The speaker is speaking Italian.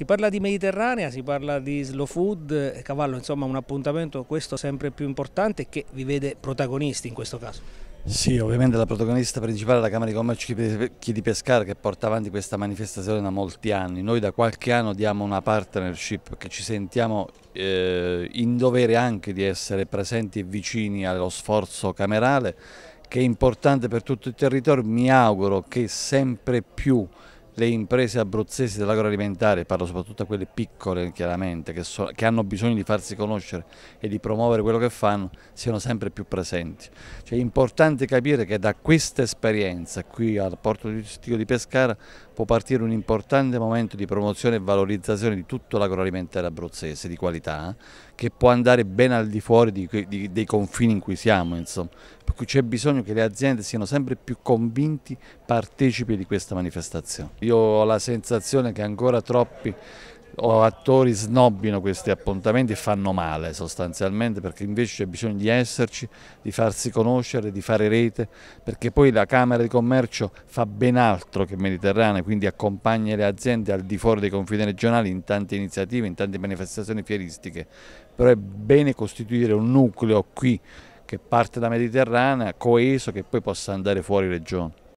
Si parla di Mediterranea, si parla di slow food, eh, cavallo, insomma un appuntamento questo sempre più importante che vi vede protagonisti in questo caso. Sì, ovviamente la protagonista principale è la Camera di Commercio Chi di Pescara che porta avanti questa manifestazione da molti anni. Noi da qualche anno diamo una partnership che ci sentiamo eh, in dovere anche di essere presenti e vicini allo sforzo camerale che è importante per tutto il territorio. Mi auguro che sempre più le imprese abruzzesi dell'agroalimentare, parlo soprattutto a quelle piccole chiaramente, che, so, che, hanno bisogno di farsi conoscere e di promuovere quello che fanno, siano sempre più presenti. Cioè, è importante capire che da questa esperienza qui al porto turistico di Pescara può partire un importante momento di promozione e valorizzazione di tutto l'agroalimentare abruzzese di qualità, che può andare ben al di fuori di, di, dei confini in cui siamo. Insomma. Per cui c'è bisogno che le aziende siano sempre più convinti partecipi di questa manifestazione. Io ho la sensazione che ancora troppi attori snobbino questi appuntamenti e fanno male sostanzialmente perché invece c'è bisogno di esserci, di farsi conoscere, di fare rete, perché poi la Camera di Commercio fa ben altro che Mediterranea, quindi accompagna le aziende al di fuori dei confini regionali in tante iniziative, in tante manifestazioni fieristiche, però è bene costituire un nucleo qui che parte da Mediterranea, coeso, che poi possa andare fuori regione.